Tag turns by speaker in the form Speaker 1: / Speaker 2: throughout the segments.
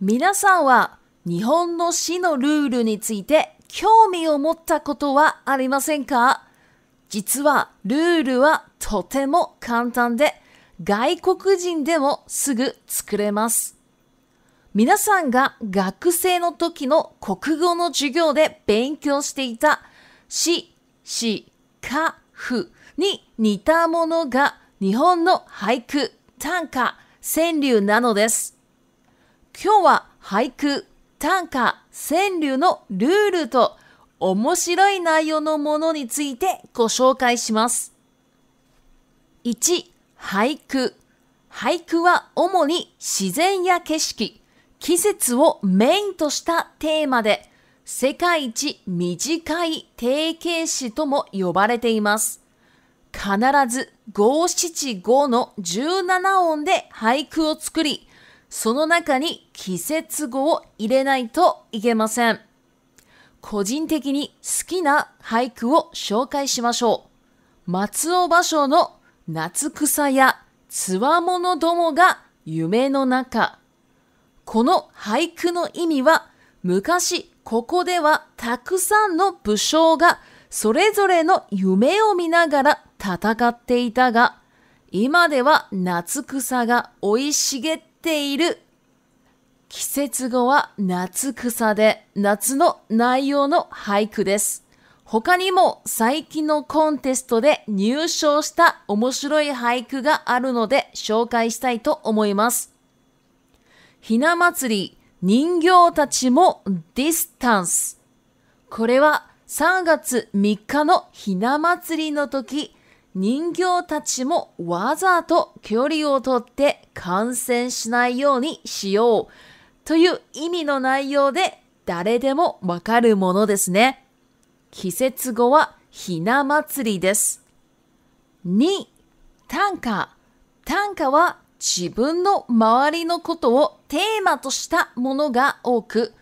Speaker 1: 皆さんは日本の市のルールについて興味を持ったことはありませんか実はルールはとても簡単で外国人でもすぐ作れます。皆さんが学生の時の国語の授業で勉強していた死、死、歌譜に似たものが日本の俳句、短歌、川柳なのです。今日は俳句、短歌、川柳のルールと面白い内容のものについてご紹介します。1、俳句。俳句は主に自然や景色、季節をメインとしたテーマで、世界一短い定型詞とも呼ばれています。必ず五七五の17音で俳句を作り、その中に季節語を入れないといけません。個人的に好きな俳句を紹介しましょう。松尾芭蕉の夏草やつわものどもが夢の中。この俳句の意味は昔ここではたくさんの武将がそれぞれの夢を見ながら戦っていたが、今では夏草が生い茂っている。季節後は夏草で夏の内容の俳句です。他にも最近のコンテストで入賞した面白い俳句があるので紹介したいと思います。ひな祭り、人形たちもディスタンス。これは3月3日のひな祭りの時、人形たちもわざと距離をとって感染しないようにしようという意味の内容で誰でもわかるものですね。季節語はひな祭りです。2、短歌。短歌は自分の周りのことをテーマとしたものが多く、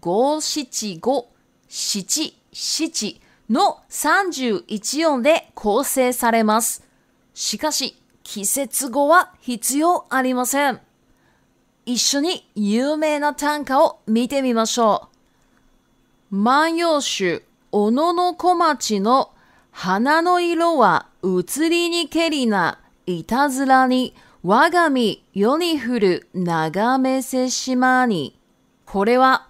Speaker 1: 五七五七七の31音で構成されます。しかし、季節語は必要ありません。一緒に有名な短歌を見てみましょう。万葉集、小野の小町の花の色は移りにけりないたずらに我が身世に降る長めせしまに。これは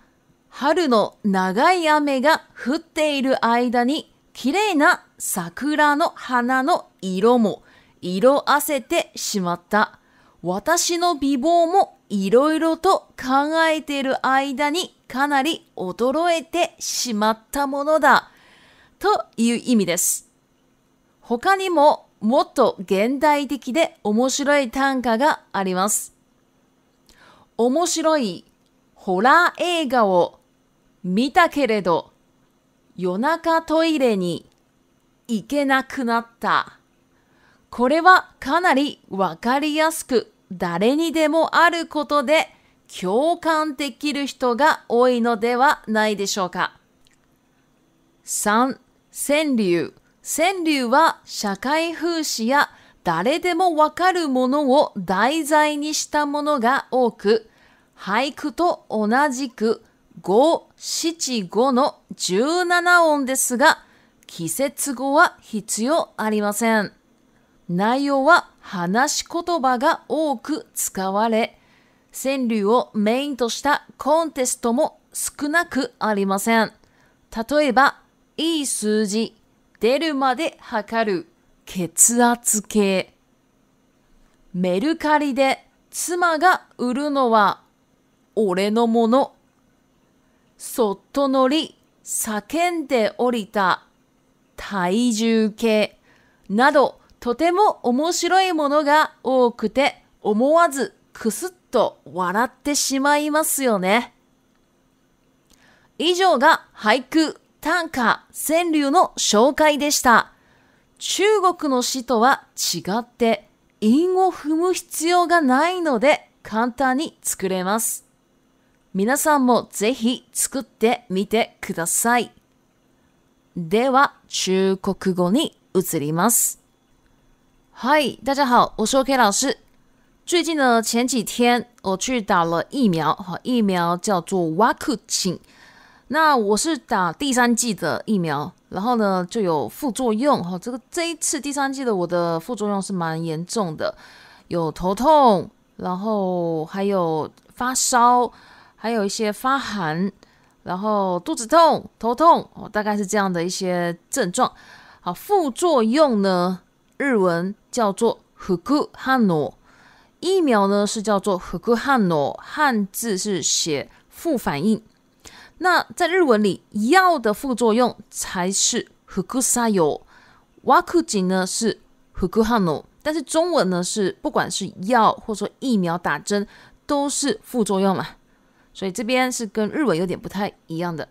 Speaker 1: 春の長い雨が降っている間に綺麗な桜の花の色も色あせてしまった。私の美貌もいろいろと考えている間にかなり衰えてしまったものだ。という意味です。他にももっと現代的で面白い短歌があります。面白いホラー映画を見たけれど夜中トイレに行けなくなった。これはかなりわかりやすく誰にでもあることで共感できる人が多いのではないでしょうか。3、川柳。川柳は社会風刺や誰でもわかるものを題材にしたものが多く、俳句と同じく五七五の17音ですが、季節語は必要ありません。内容は話し言葉が多く使われ、川柳をメインとしたコンテストも少なくありません。例えば、いい数字出るまで測る血圧計。メルカリで妻が売るのは俺のもの。そっと乗り叫んで降りた体重計などとても面白いものが多くて思わずくすっと笑ってしまいますよね。以上が俳句短歌、川柳の紹介でした。中国の詩とは違って、韻を踏む必要がないので簡単に作れます。皆さんもぜひ作ってみてください。では、中国語に移ります。はい、大家好，我是 OK 老师。最近呢，前几天我去打了疫苗，疫苗叫做 Wakuchin。那我是打第三剂的疫苗，然后呢就有副作用。哈，这个这一次第三剂的我的副作用是蛮严重的，有头痛，然后还有发烧，还有一些发寒，然后肚子痛、头痛，哦，大概是这样的一些症状。好，副作用呢，日文叫做副反诺，疫苗呢是叫做副反诺，汉字是写副反应。那在日文里，药的副作用才是副作用，ワクチン呢是副作用，但是中文呢是不管是药或者说疫苗打针都是副作用嘛，所以这边是跟日文有点不太一样的。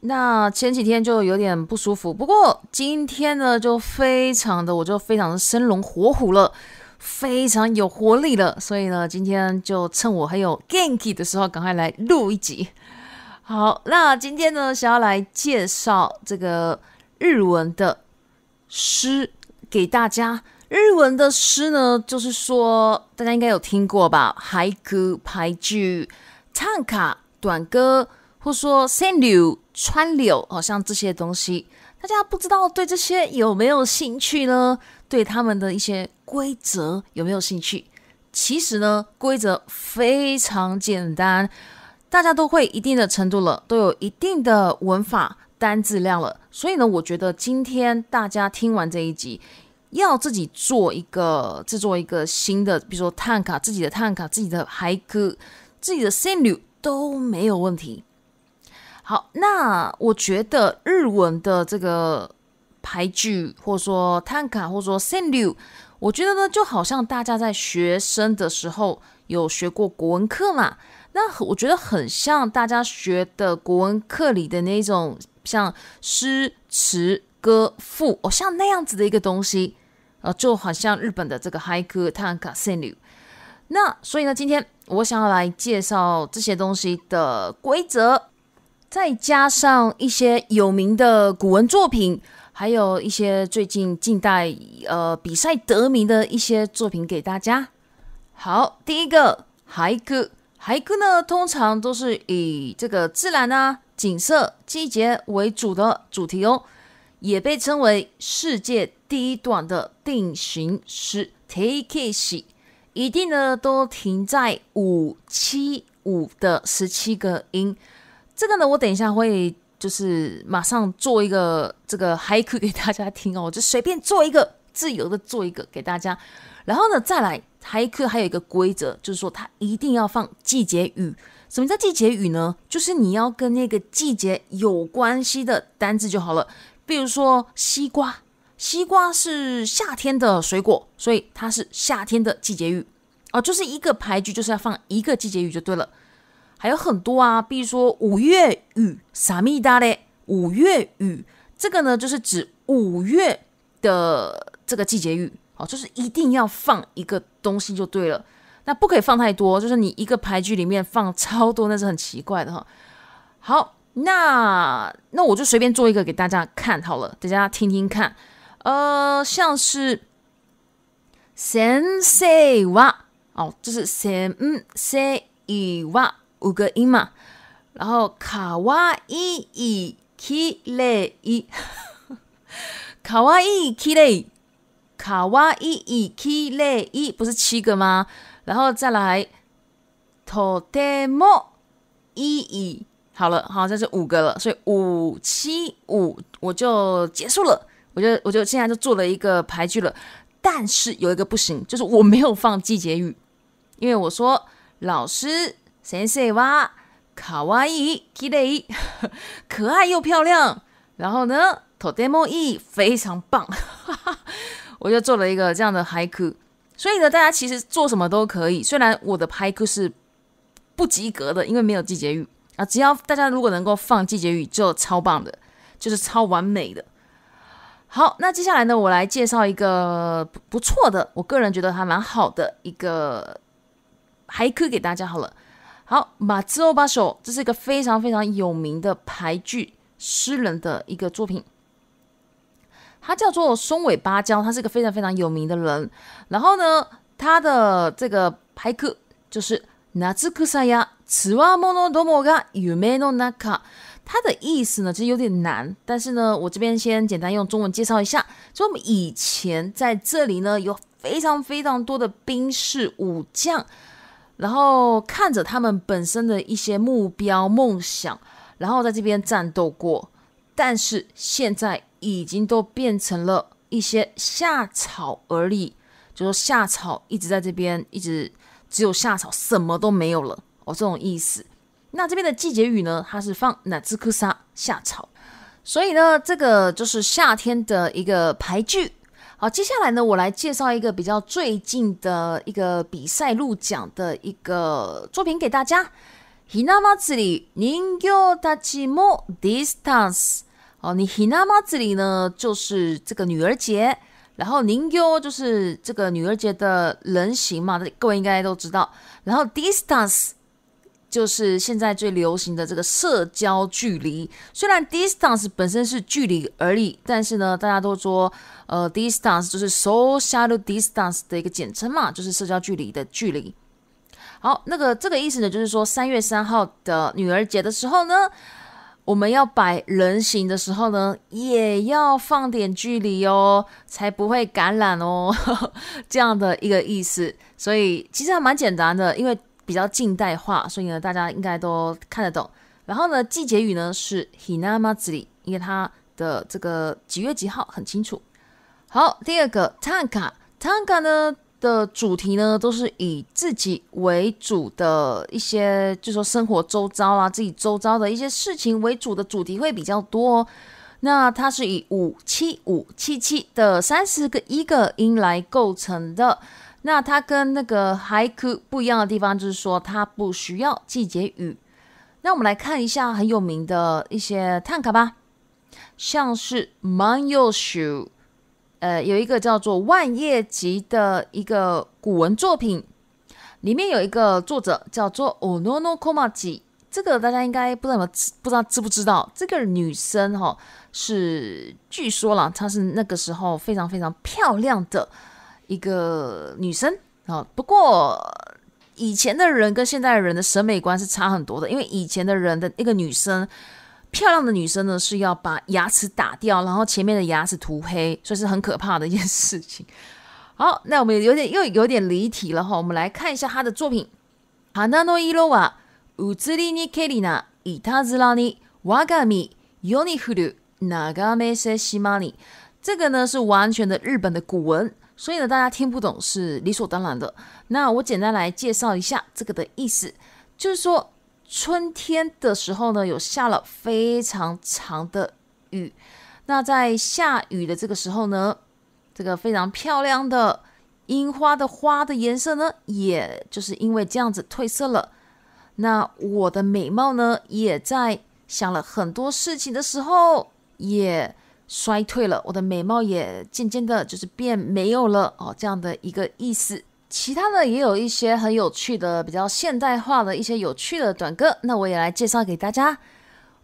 Speaker 1: 那前几天就有点不舒服，不过今天呢就非常的我就非常的生龙活虎了，非常有活力了，所以呢今天就趁我还有 g a n k y 的时候，赶快来录一集。好，那今天呢，想要来介绍这个日文的诗给大家。日文的诗呢，就是说大家应该有听过吧，俳句、俳句、唱卡、短歌，或说 s e 川柳，好像这些东西，大家不知道对这些有没有兴趣呢？对他们的一些规则有没有兴趣？其实呢，规则非常简单。大家都会一定的程度了，都有一定的文法单字量了，所以呢，我觉得今天大家听完这一集，要自己做一个制作一个新的，比如说碳卡、自己的碳卡、自己的牌歌、自己的 send you 都没有问题。好，那我觉得日文的这个牌句，或者说碳卡，或者说 send you，我觉得呢，就好像大家在学生的时候。有学过国文课嘛？那我觉得很像大家学的国文课里的那种，像诗词歌赋哦，像那样子的一个东西，呃，就好像日本的这个俳句、探卡俳句。那所以呢，今天我想要来介绍这些东西的规则，再加上一些有名的古文作品，还有一些最近近代呃比赛得名的一些作品给大家。好，第一个海歌，海歌呢，通常都是以这个自然啊、景色、季节为主的主题哦，也被称为世界第一短的定型诗。Takei t 一定呢都停在五七五的十七个音。这个呢，我等一下会就是马上做一个这个海歌给大家听哦，我就随便做一个，自由的做一个给大家。然后呢，再来。台客还有一个规则，就是说它一定要放季节语。什么叫季节语呢？就是你要跟那个季节有关系的单字就好了。比如说西瓜，西瓜是夏天的水果，所以它是夏天的季节语。哦，就是一个牌局就是要放一个季节语就对了。还有很多啊，比如说五月雨，啥咪哒嘞？五月雨，这个呢就是指五月的这个季节雨。哦，就是一定要放一个东西就对了，那不可以放太多。就是你一个牌局里面放超多，那是很奇怪的哈。好，那那我就随便做一个给大家看好了，大家听听看。呃，像是先ン哇，哦，就是先ン、一哇五个音嘛。然后卡哇伊伊 k レ伊，卡哇伊 k イ卡哇伊伊七类一不是七个吗？然后再来，托德莫伊伊，好了，好，这是五个了，所以五七五我就结束了，我就我就现在就做了一个排句了。但是有一个不行，就是我没有放季节语，因为我说老师，先生哇，卡哇伊 k 七 l 可爱又漂亮。然后呢，托德莫伊非常棒。我就做了一个这样的俳句，所以呢，大家其实做什么都可以。虽然我的俳句是不及格的，因为没有季节语啊。只要大家如果能够放季节语，就超棒的，就是超完美的。好，那接下来呢，我来介绍一个不错的，我个人觉得还蛮好的一个俳句给大家。好了，好，马兹欧巴首，这是一个非常非常有名的俳句诗人的一个作品。他叫做松尾芭蕉，他是个非常非常有名的人。然后呢，他的这个俳句就是“ナジ克サヤキワ莫诺多莫ガゆめのな卡。它的意思呢其实有点难，但是呢，我这边先简单用中文介绍一下。就我们以前在这里呢有非常非常多的兵士武将，然后看着他们本身的一些目标梦想，然后在这边战斗过，但是现在。已经都变成了一些夏草而已，就说夏草一直在这边，一直只有夏草，什么都没有了哦，这种意思。那这边的季节语呢，它是放哪ツク萨夏草，所以呢，这个就是夏天的一个牌句。好，接下来呢，我来介绍一个比较最近的一个比赛入奖的一个作品给大家。ひなまつり人形たちも d i s t a n 哦，你 Hinamatsuri 呢，就是这个女儿节，然后 Ningyo 就是这个女儿节的人形嘛，各位应该都知道。然后 Distance 就是现在最流行的这个社交距离，虽然 Distance 本身是距离而已，但是呢，大家都说呃 Distance 就是 Social Distance 的一个简称嘛，就是社交距离的距离。好，那个这个意思呢，就是说三月三号的女儿节的时候呢。我们要摆人形的时候呢，也要放点距离哦，才不会感染哦，这样的一个意思。所以其实还蛮简单的，因为比较近代化，所以呢大家应该都看得懂。然后呢，季节语呢是 Hinamatsuri，因为它的这个几月几号很清楚。好，第二个 t a n k a t a n k a 呢。的主题呢，都是以自己为主的一些，就说生活周遭啦，自己周遭的一些事情为主的主题会比较多。那它是以五七五七七的三十个一个音来构成的。那它跟那个俳可不一样的地方，就是说它不需要季节语。那我们来看一下很有名的一些探卡吧，像是 Man Yosho。呃，有一个叫做《万叶集》的一个古文作品，里面有一个作者叫做 Ononokomachi，这个大家应该不知道，不知道知不知道？这个女生哈，是据说了她是那个时候非常非常漂亮的一个女生啊。不过以前的人跟现在人的审美观是差很多的，因为以前的人的一个女生。漂亮的女生呢是要把牙齿打掉，然后前面的牙齿涂黑，所以是很可怕的一件事情。好，那我们有点又有点离题了哈，我们来看一下她的作品。这个呢是完全的日本的古文，所以呢大家听不懂是理所当然的。那我简单来介绍一下这个的意思，就是说。春天的时候呢，有下了非常长的雨。那在下雨的这个时候呢，这个非常漂亮的樱花的花的颜色呢，也就是因为这样子褪色了。那我的美貌呢，也在想了很多事情的时候，也衰退了。我的美貌也渐渐的，就是变没有了哦，这样的一个意思。其他的也有一些很有趣的、比较现代化的一些有趣的短歌，那我也来介绍给大家。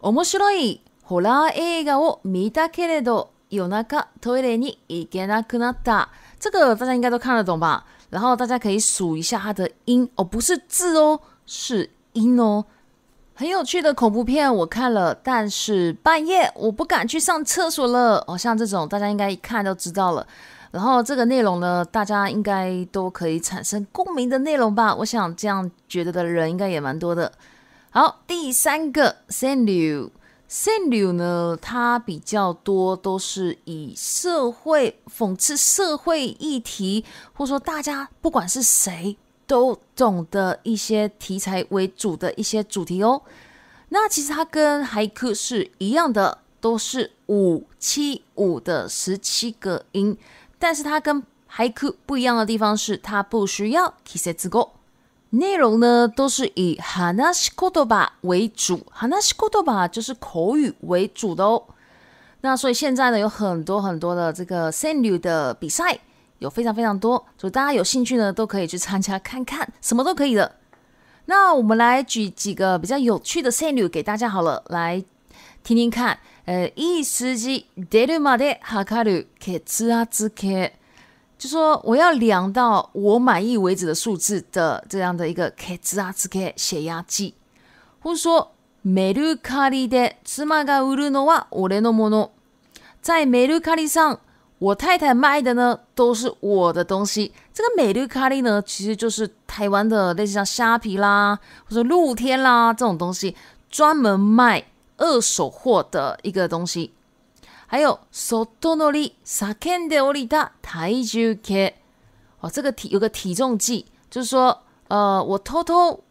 Speaker 1: おもしろい。ほら映画を見たけれど、夜中トイレに行けなくなった。这个大家应该都看得懂吧？然后大家可以数一下它的音哦，不是字哦，是音哦。很有趣的恐怖片我看了，但是半夜我不敢去上厕所了。哦，像这种大家应该一看就知道了。然后这个内容呢，大家应该都可以产生共鸣的内容吧？我想这样觉得的人应该也蛮多的。好，第三个 s a n d i o u s a n d i o u 呢，它比较多都是以社会讽刺社会议题，或说大家不管是谁都懂的一些题材为主的一些主题哦。那其实它跟海克 g 是一样的，都是五七五的十七个音。但是它跟 haiku 不一样的地方是，它不需要 k i s e キ o g o 内容呢都是以 hanashikotoba 为主，o t o b a 就是口语为主的哦。那所以现在呢有很多很多的这个 s 赛 u 的比赛，有非常非常多，所以大家有兴趣呢都可以去参加看看，什么都可以的。那我们来举几个比较有趣的 s 赛 u 给大家好了，来听听看。呃，一時機デルマデハカルケツアツケ，就说我要量到我满意为止的数字的这样的一个ケツアツケ血压计。或者說メルカリで妻が売るのは俺のモノ。在メルカリ上，我太太卖的呢都是我的东西。这个メル咖喱呢，其实就是台湾的类似像虾皮啦，或者露天啦这种东西，专门卖。二手货的一个东西，还有 Sotonori Sakendori t a i j k 哦，这个体有个体重计，就是说，呃，我偷偷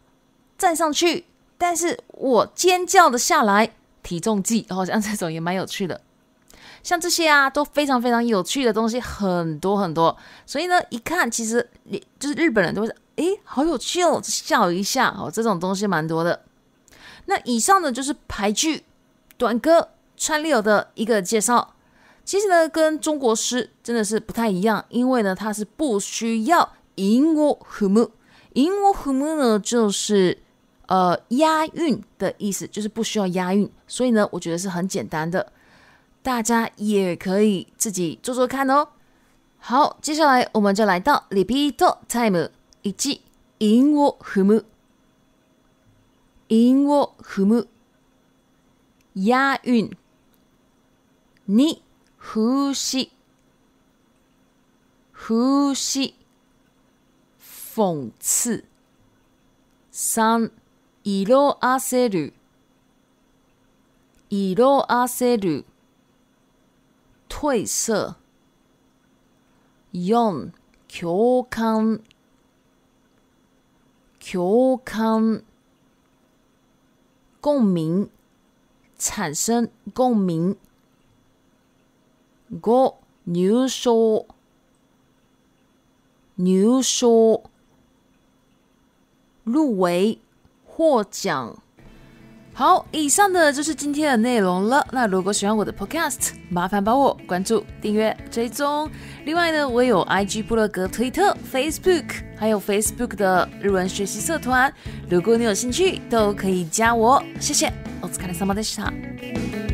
Speaker 1: 站上去，但是我尖叫的下来，体重计哦，像这种也蛮有趣的，像这些啊都非常非常有趣的东西，很多很多，所以呢，一看其实你就是日本人都会说，好有趣哦，笑一下哦，这种东西蛮多的。那以上呢，就是排句、短歌、串流的一个介绍。其实呢，跟中国诗真的是不太一样，因为呢，它是不需要音 n 和木，音 u 和木呢，就是呃押韵的意思，就是不需要押韵，所以呢，我觉得是很简单的，大家也可以自己做做看哦。好，接下来我们就来到 repeat time 一 in wo h 韻を踏む。やうん。に、風刺。風刺。讽刺。三、色あせる。色あせる。褪色。四、共感。共感。共鸣，产生共鸣。w Show！入围获奖。好，以上的就是今天的内容了。那如果喜欢我的 Podcast，麻烦帮我关注、订阅、追踪。另外呢，我有 IG、布落格、推特、Facebook。还有 Facebook 的日文学习社团，如果你有兴趣，都可以加我。谢谢。お疲れ様でした。